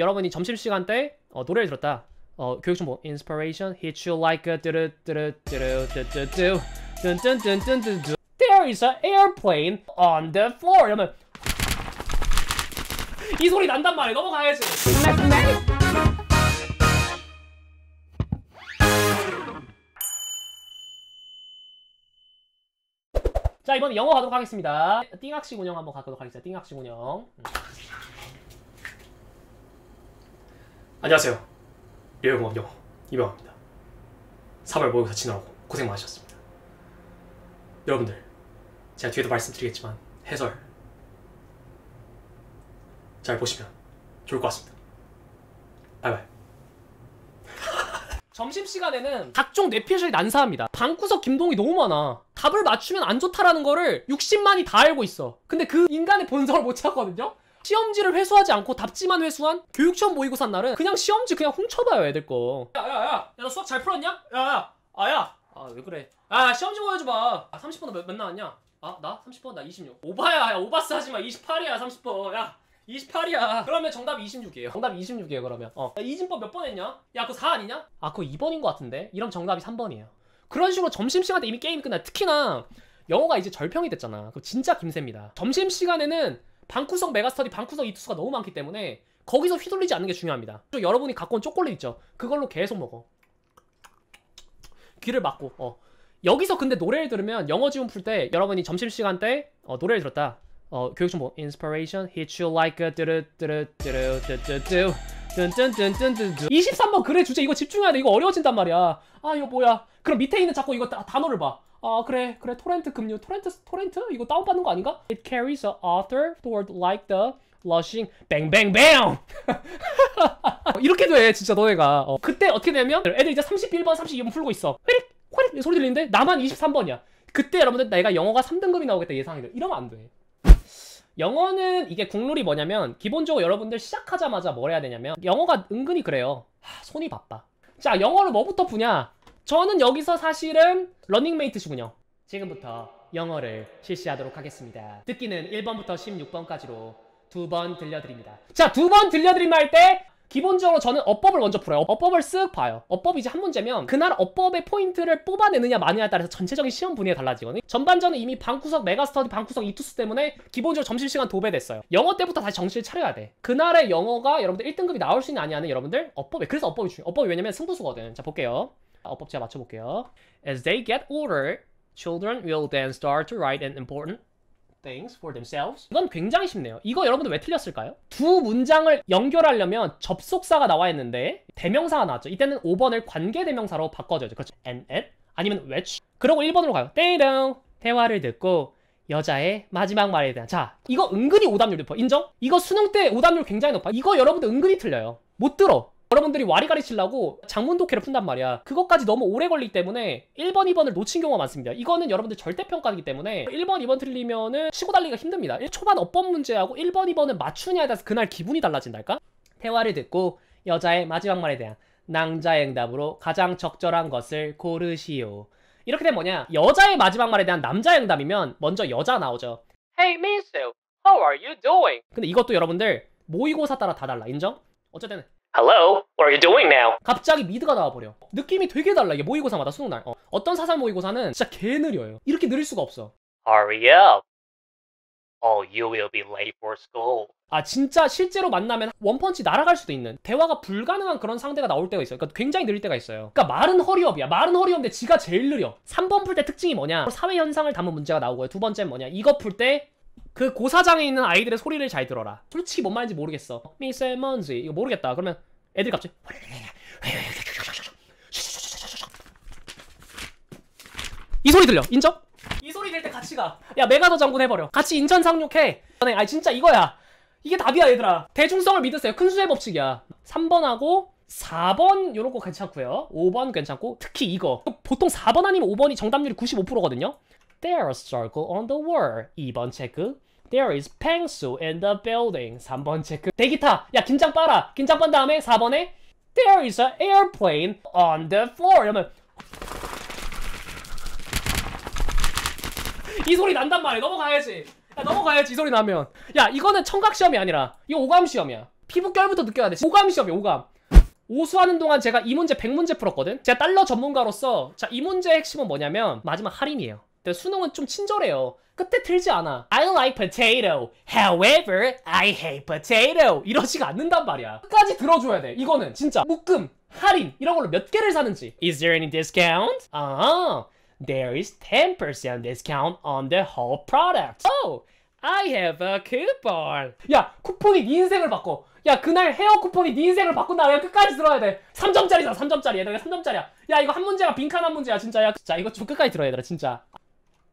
여러분이 점심시간 때 어, 노래를 들었다 어, 교육정보 Inspiration h i t you like a 뚜루뚜루뚜루뚜뚜뚜 뚠뚠뚠뚠 There is an airplane on the floor 이러면 이 소리 난단 말이야 넘어가야지 자 이번 영어 가도록 하겠습니다 띵학식 운영 한번 가도록 하겠습니다 띵학식 운영 음. 안녕하세요. 료영원 영어 이병입니다 3월 모의고사 지나고 고생 많으셨습니다. 여러분들 제가 뒤에도 말씀드리겠지만 해설 잘 보시면 좋을 것 같습니다. 바이바이. 점심시간에는 각종 뇌피셜이 난사합니다. 방구석 김동이 너무 많아. 답을 맞추면 안 좋다라는 거를 60만이 다 알고 있어. 근데 그 인간의 본성을 못 찾거든요? 시험지를 회수하지 않고 답지만 회수한 교육시험 모의고사 날은 그냥 시험지 그냥 훔쳐봐요 애들 거 야야야 야너수업잘 풀었냐? 야야 아야 아 왜 그래 아 시험지 보여줘봐 아 30번 몇, 몇 나왔냐? 아 나? 30번 나 26. 오바야 야 오바스 하지마 28이야 30번 야 28이야 그러면 정답 26이에요 정답 26이에요 그러면 어 이진법 몇 번 했냐? 야 그거 4 아니냐? 아 그거 2번인 것 같은데 이런 정답이 3번이에요 그런 식으로 점심시간 때 이미 게임 이 끝나 특히나 영어가 이제 절평이 됐잖아 그럼 진짜 김새입니다 점심시간에는 방구석 메가스터디 방구석 이 투수가 너무 많기 때문에 거기서 휘둘리지 않는 게 중요합니다 여러분이 갖고 온 초콜릿 있죠 그걸로 계속 먹어 귀를 막고 어 여기서 근데 노래를 들으면 영어 지문 풀 때 여러분이 점심시간 때 어, 노래를 들었다 어, 교육청 뭐 inspiration hit you like a 뚜루뚜루뚜루뚜뚜뚜 23번 그래 주제 이거 집중해야 돼 이거 어려워진단 말이야 아 이거 뭐야 그럼 밑에 있는 자꾸 이거 다, 단어를 봐아 그래 그래 토렌트 금요 토렌트 토렌트 이거 다운받는 거 아닌가? It carries a author toward like the bang rushing 러싱 뱅뱅뱅 이렇게 돼 진짜 너네가 어. 그때 어떻게 되면 냐 애들 이제 31번 32번 풀고 있어 회릭 회릭 소리 들리는데 나만 23번이야 그때 여러분들 내가 영어가 3등급이 나오겠다 예상해돼 이러면 안돼 영어는 이게 국룰이 뭐냐면 기본적으로 여러분들 시작하자마자 뭘 해야 되냐면 영어가 은근히 그래요 하, 손이 바빠 자 영어를 뭐부터 푸냐 저는 여기서 사실은 러닝메이트시군요. 지금부터 영어를 실시하도록 하겠습니다. 듣기는 1번부터 16번까지로 두 번 들려드립니다. 자, 두 번 들려드림 할 때 기본적으로 저는 어법을 먼저 풀어요. 어법을 쓱 봐요. 어법이 이제 한 문제면 그날 어법의 포인트를 뽑아내느냐 마느냐에 따라서 전체적인 시험 분위기가 달라지거든요. 전반전은 이미 방구석 메가스터디 방구석 이투스 때문에 기본적으로 점심시간 도배됐어요. 영어 때부터 다시 정신을 차려야 돼. 그날의 영어가 여러분들 1등급이 나올 수 있는 아니냐는 여러분들 어법에 그래서 어법이 중요해. 요 어법이 왜냐면 승부수거든. 자, 볼게요. 아, 어법 제가 맞춰볼게요. As they get older, children will then start to write an important things for themselves. 이건 굉장히 쉽네요. 이거 여러분들 왜 틀렸을까요? 두 문장을 연결하려면 접속사가 나와 있는데 대명사가 나왔죠. 이때는 5번을 관계 대명사로 바꿔줘야죠. 그렇죠. and at 아니면 which. 그러고 1번으로 가요. 땡땡 대화를 듣고 여자의 마지막 말에 대한 자 이거 은근히 오답률 높아 인정? 이거 수능 때 오답률 굉장히 높아 이거 여러분들 은근히 틀려요 못 들어 여러분들이 와리가리 치려고 장문 독해를 푼단 말이야 그것까지 너무 오래 걸리기 때문에 1번 2번을 놓친 경우가 많습니다 이거는 여러분들 절대평가이기 때문에 1번 2번 틀리면은 치고 달리기가 힘듭니다 초반 어법 문제하고 1번 2번을 맞추냐에 따라서 그날 기분이 달라진달까? 대화를 듣고 여자의 마지막 말에 대한 낭자의 응답으로 가장 적절한 것을 고르시오 이렇게 되면 뭐냐 여자의 마지막 말에 대한 남자의 응답이면 먼저 여자 나오죠 Hey Miss, how are you doing? 근데 이것도 여러분들 모의고사 따라 다 달라 인정? 어쨌든 Hello? What are you doing now? 갑자기 미드가 나와버려 느낌이 되게 달라 이게 모의고사마다 수능날 어. 떤 사설 모의고사는 진짜 개 느려요 이렇게 느릴 수가 없어 Hurry up Oh, you will be late for school 아 진짜 실제로 만나면 원펀치 날아갈 수도 있는 대화가 불가능한 그런 상대가 나올 때가 있어요 그러니까 굉장히 느릴 때가 있어요 그러니까 말은 허리업이야 말은 허리업인데 지가 제일 느려 3번 풀 때 특징이 뭐냐 사회 현상을 담은 문제가 나오고요 두 번째 뭐냐 이거 풀때 그 고사장에 있는 아이들의 소리를 잘 들어라 솔직히 뭔 말인지 모르겠어 미세먼지 이거 모르겠다 그러면 애들 갑자기 이 소리 들려 인정? 이 소리 될때 같이 가야 메가더 장군 해버려 같이 인천 상륙해 아 진짜 이거야 이게 답이야 얘들아 대중성을 믿으세요 큰 수의 법칙이야 3번하고 4번 요런 거 괜찮고요 5번 괜찮고 특히 이거 보통 4번 아니면 5번이 정답률이 95%거든요 There a circle on the wall 2번 체크 There is pencil in the building. 3번 체크. 대기타. 야, 긴장 빨아. 긴장빤 다음에 4번에 There is an airplane on the floor. 이러면 이 소리 난단 말이야. 넘어가야지. 야, 넘어가야지. 이 소리 나면. 야, 이거는 청각 시험이 아니라 이거 오감 시험이야. 피부결부터 느껴야 돼. 오감 시험이야, 오감. 오수하는 동안 제가 이 문제 100문제 풀었거든? 제가 달러 전문가로서 자, 이 문제의 핵심은 뭐냐면 마지막 할인이에요. 근데 수능은 좀 친절해요. 끝에 틀지 않아. I like potato. However, I hate potato. 이러지가 않는단 말이야. 끝까지 들어줘야 돼. 이거는 진짜 묶음, 할인 이런 걸로 몇 개를 사는지. Is there any discount? 아, uh, there is 10% discount on the whole product. Oh, I have a coupon. 야, 쿠폰이 네 인생을 바꿔. 야 그날 헤어 쿠폰이 네 인생을 바꾼다 끝까지 들어야 돼 3점짜리다 3점짜리 얘들아 3점짜리야 야 이거 한 문제가 빈칸 한 문제야 진짜 야자 이거 좀 끝까지 들어 얘들아 진짜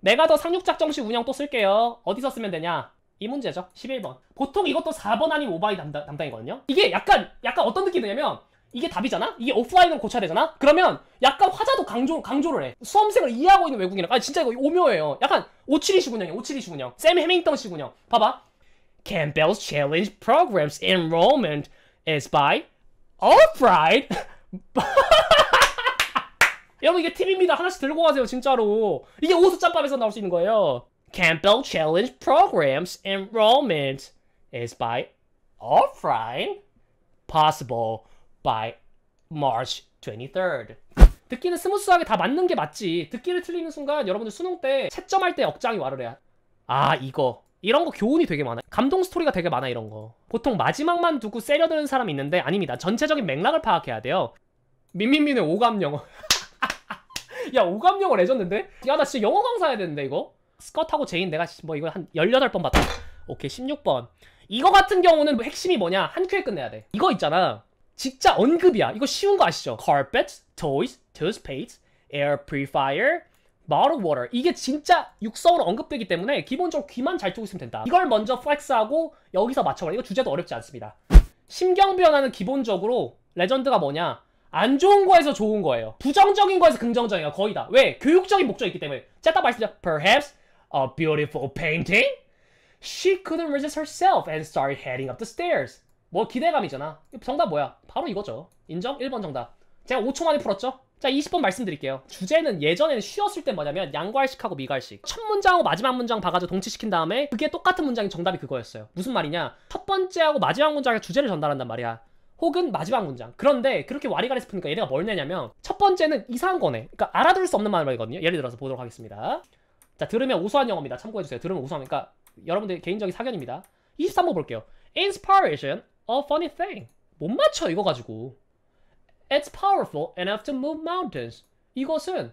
메가더 상륙작정시 운영 또 쓸게요. 어디서 쓰면 되냐? 이 문제죠. 11번. 보통 이것도 4번 아니면5번이 담당, 담당이거든요. 이게 약간 약간 어떤 느낌이냐면 이게 답이잖아? 이게 오프라인은 고쳐야 되잖아? 그러면 약간 화자도 강조, 강조를 해. 수험생을 이해하고 있는 외국인이랑. 아, 진짜 이거 오묘해요. 약간 572시 군형이야, 572시 군형. 샘 해밍턴시 군형. 봐봐. Campbell's Challenge Program's enrollment is by a l f r i g h t 여러분 이게 팁입니다. 하나씩 들고 가세요 진짜로. 이게 오수 짬밥에서 나올 수 있는 거예요. Campbell Challenge Programs enrollment is by offline possible by March 23rd. 듣기는 스무스하게 다 맞는 게 맞지. 듣기를 틀리는 순간 여러분들 수능 때 채점할 때 억장이 와르래. 아 이거 이런 거 교훈이 되게 많아. 감동 스토리가 되게 많아 이런 거. 보통 마지막만 두고 세려드는 사람이 있는데 아닙니다. 전체적인 맥락을 파악해야 돼요. 민민민의 오감 영어. 야오감영을레줬는데야나 진짜 영어 강사 해야 되는데 이거? 스컷하고 제인 내가 뭐 이거 한 18번 봤다 오케이 16번 이거 같은 경우는 뭐 핵심이 뭐냐 한 큐에 끝내야 돼 이거 있잖아 진짜 언급이야 이거 쉬운 거 아시죠? carpets, toys, toothpaste, air purifier, bottled water 이게 진짜 육성으로 언급되기 때문에 기본적으로 귀만 잘 트고 있으면 된다 이걸 먼저 플렉스하고 여기서 맞춰봐라 이거 주제도 어렵지 않습니다 심경 변화는 기본적으로 레전드가 뭐냐 안 좋은 거에서 좋은 거예요. 부정적인 거에서 긍정적이에 거의 다. 왜? 교육적인 목적이 있기 때문에. 제가 딱 말씀드려. Perhaps a beautiful painting? She couldn't resist herself and started heading up the stairs. 뭐 기대감이잖아. 정답 뭐야? 바로 이거죠. 인정? 1번 정답. 제가 5초 만에 풀었죠? 자 20번 말씀드릴게요 주제는 예전에는 쉬었을 때 뭐냐면 양괄식하고 미괄식 첫 문장하고 마지막 문장 봐가지고 동치시킨 다음에 그게 똑같은 문장이 정답이 그거였어요 무슨 말이냐 첫 번째하고 마지막 문장의 주제를 전달한단 말이야 혹은 마지막 문장 그런데 그렇게 와리가리 스프니까 얘네가 뭘 내냐면 첫 번째는 이상한 거네 그러니까 알아들을 수 없는 말이거든요 예를 들어서 보도록 하겠습니다 자 들으면 우수한 영어입니다 참고해주세요 들으면 우수한 그러니까 여러분들 개인적인 사견입니다 23번 볼게요 Inspiration, a funny thing 못 맞춰 이거 가지고 It's powerful enough to move mountains 이것은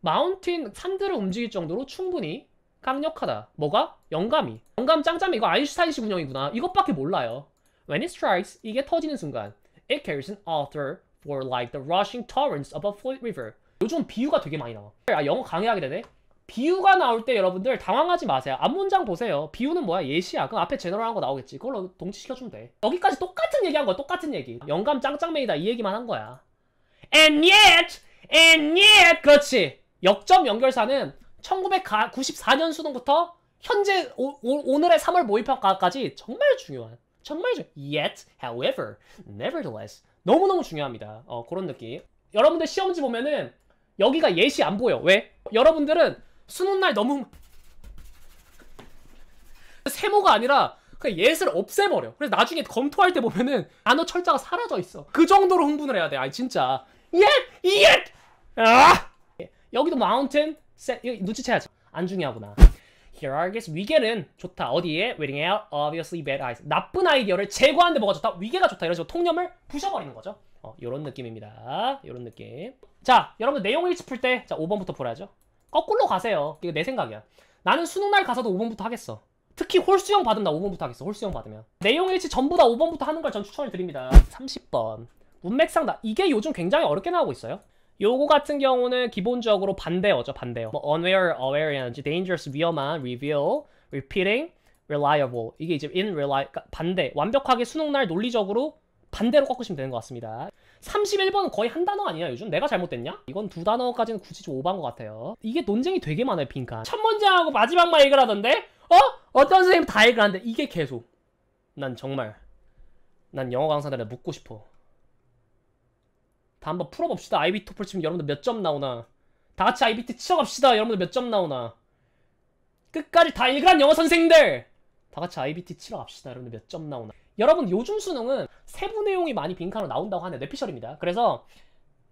마운틴 산들을 움직일 정도로 충분히 강력하다 뭐가? 영감이 영감 짱짱이 이거 아인슈타인식 운영이구나 이것밖에 몰라요 When it strikes, 이게 터지는 순간, it carries an author for like the rushing torrents of a fluid river. 요즘 비유가 되게 많이 나와. 아, 영어 강의하게 되네. 비유가 나올 때 여러분들 당황하지 마세요. 앞문장 보세요. 비유는 뭐야? 예시야. 그럼 앞에 제너럴한 거 나오겠지. 그걸로 동치시켜주면 돼. 여기까지 똑같은 얘기한 거야. 똑같은 얘기. 영감 짱짱맨이다. 이 얘기만 한 거야. And yet! And yet! 그렇지. 역점 연결사는 1994년 수능부터 현재 오, 오 늘의 3월 모의평가까지 정말 중요한 정말이죠 Yet, however, nevertheless. 너무너무 중요합니다. 어, 그런 느낌. 여러분들 시험지 보면은 여기가 예시 안 보여. 왜? 여러분들은 수능날 너무 세모가 아니라 그냥 예를 없애버려. 그래서 나중에 검토할 때 보면은 단어 철자가 사라져 있어. 그 정도로 흥분을 해야 돼. 아니 진짜. Yet, yet! 아! 여기도 m o u n 여기 눈치채야지. 안 중요하구나. Here are guess 위계는 좋다. 어디에? Waiting out obviously bad eyes. 나쁜 아이디어를 제거하는데 뭐가 좋다? 위계가 좋다. 이런 식으로 통념을 부셔버리는 거죠. 어, 요런 느낌입니다. 요런 느낌. 자, 여러분들 내용 일치 풀 때, 자, 5번부터 풀어야죠. 거꾸로 가세요. 이거 내 생각이야. 나는 수능날 가서도 5번부터 하겠어. 특히 홀수형 받은면나 5번부터 하겠어. 홀수형 받으면. 내용 일치 전부 다 5번부터 하는 걸 전 추천을 드립니다. 30번. 문맥상 나 이게 요즘 굉장히 어렵게 나오고 있어요. 요거 같은 경우는 기본적으로 반대어죠, 반대어. 뭐 unaware, aware이라든지 dangerous, 위험한, reveal, repeating, reliable. 이게 이제 in, rely, 그러니까 반대. 완벽하게 수능날 논리적으로 반대로 꺾으시면 되는 것 같습니다. 31번은 거의 한 단어 아니야 요즘? 내가 잘못됐냐? 이건 두 단어까지는 굳이 좀 오반 것 같아요. 이게 논쟁이 되게 많아요, 빈칸. 첫 문제하고 마지막만 읽으라던데? 어? 어떤 선생님 다 읽으라는데 이게 계속. 난 정말 난 영어 강사들한테 묻고 싶어. 다 한번 풀어봅시다. 아이비 토플 치면 여러분들 몇 점 나오나. 다 같이 아이비트 치러갑시다. 여러분들 몇 점 나오나. 끝까지 다일란 영어 선생들! 다 같이 아이비 t 치러 갑시다. 여러분들 몇 점 나오나. 여러분 요즘 수능은 세부 내용이 많이 빈칸으로 나온다고 하네요. 뇌피셜입니다. 그래서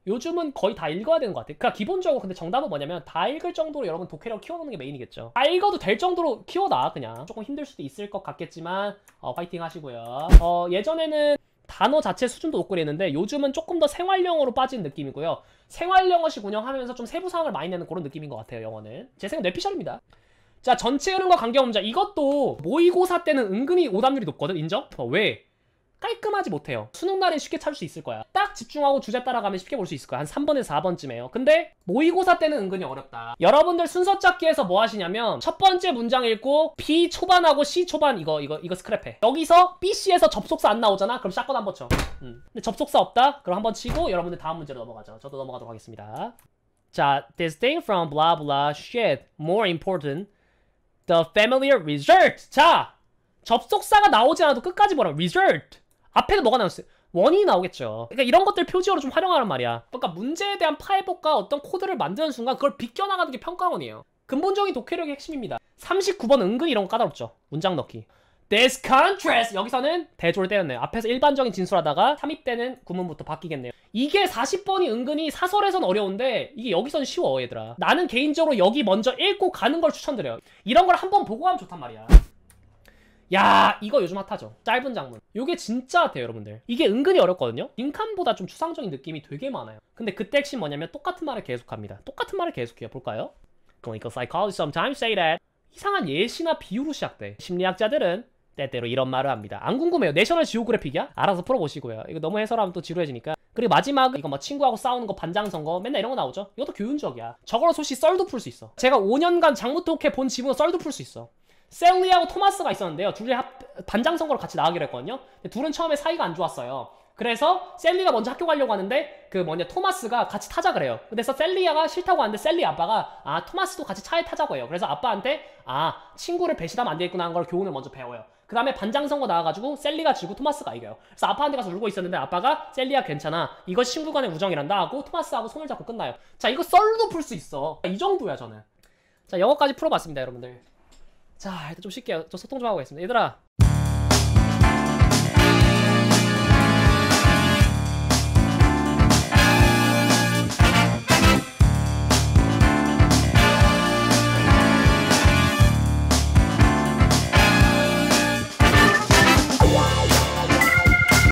요즘은 거의 다 읽어야 되는 것 같아요. 그니까 기본적으로 근데 정답은 뭐냐면 다 읽을 정도로 여러분 독해력 키워놓는 게 메인이겠죠. 다 읽어도 될 정도로 키워놔 그냥. 조금 힘들 수도 있을 것 같겠지만 어, 파이팅 하시고요. 어, 예전에는 단어 자체 수준도 높고 그랬는데 요즘은 조금 더 생활영어로 빠진 느낌이고요. 생활영어식 운영하면서 좀 세부사항을 많이 내는 그런 느낌인 것 같아요. 영어는. 제 생각 뇌피셜입니다. 자 전체 흐름과 관계음자 이것도 모의고사 때는 은근히 오답률이 높거든 인정? 어, 왜? 깔끔하지 못해요 수능날에 쉽게 찾을 수 있을 거야 딱 집중하고 주제 따라가면 쉽게 볼 수 있을 거야 한 3번에서 4번쯤에요 근데 모의고사 때는 은근히 어렵다 여러분들 순서 찾기에서 뭐 하시냐면 첫 번째 문장 읽고 B 초반하고 C 초반 이거 이거 이거 스크랩해 여기서 B, C에서 접속사 안 나오잖아 그럼 샷건 한 번 쳐 음. 근데 접속사 없다? 그럼 한 번 치고 여러분들 다음 문제로 넘어가죠 저도 넘어가도록 하겠습니다 자, this thing from blah blah shit more important the familiar result 자 접속사가 나오지 않아도 끝까지 보라 result 앞에는 뭐가 나왔어요? 원인이 나오겠죠. 그러니까 이런 것들 표지어로 좀 활용하란 말이야. 그러니까 문제에 대한 파헤복과 어떤 코드를 만드는 순간 그걸 비껴나가는 게 평가원이에요. 근본적인 독해력의 핵심입니다. 39번 은근 이런 거 까다롭죠. 문장 넣기. This contrast! 여기서는 대조를 때렸네요. 앞에서 일반적인 진술하다가 삽입되는 구문부터 바뀌겠네요. 이게 40번이 은근히 사설에선 어려운데 이게 여기선 쉬워 얘들아. 나는 개인적으로 여기 먼저 읽고 가는 걸 추천드려요. 이런 걸 한번 보고 가면 좋단 말이야. 야 이거 요즘 핫하죠 짧은 장문 요게 진짜 돼요 여러분들 이게 은근히 어렵거든요 빈칸보다 좀 추상적인 느낌이 되게 많아요 근데 그때 핵심 뭐냐면 똑같은 말을 계속합니다 똑같은 말을 계속해요 볼까요? 그러니까 i c a l p s y c h o l o g i s o m e t i m e s say that 이상한 예시나 비유로 시작돼 심리학자들은 때때로 이런 말을 합니다 안 궁금해요 내셔널 지오그래픽이야? 알아서 풀어보시고요 이거 너무 해설하면 또 지루해지니까 그리고 마지막 이거 막 뭐 친구하고 싸우는 거 반장선거 맨날 이런 거 나오죠 이것도 교훈적이야 저걸로 솔직히 썰도 풀 수 있어 제가 5년간 장무토케 본지문은 썰도 풀 수 있어 셀리하고 토마스가 있었는데요. 둘이 합, 반장 선거를 같이 나가기로 했거든요. 둘은 처음에 사이가 안 좋았어요. 그래서 셀리가 먼저 학교 가려고 하는데 그 뭐냐 토마스가 같이 타자 그래요. 그래서 셀리아가 싫다고 하는데 셀리 아빠가 아 토마스도 같이 차에 타자고 해요. 그래서 아빠한테 아 친구를 배신하면 안 되겠구나 하는 걸 교훈을 먼저 배워요. 그 다음에 반장 선거 나와가지고 셀리가 지고 토마스가 이겨요. 그래서 아빠한테 가서 울고 있었는데 아빠가 셀리아 괜찮아. 이거 친구 간의 우정이란다 하고 토마스하고 손을 잡고 끝나요. 자 이거 썰도 풀 수 있어. 이 정도야 저는. 자 영어까지 풀어봤습니다 여러분들. 자 일단 좀 쉽게 좀 소통 좀 하고 가겠습니다 얘들아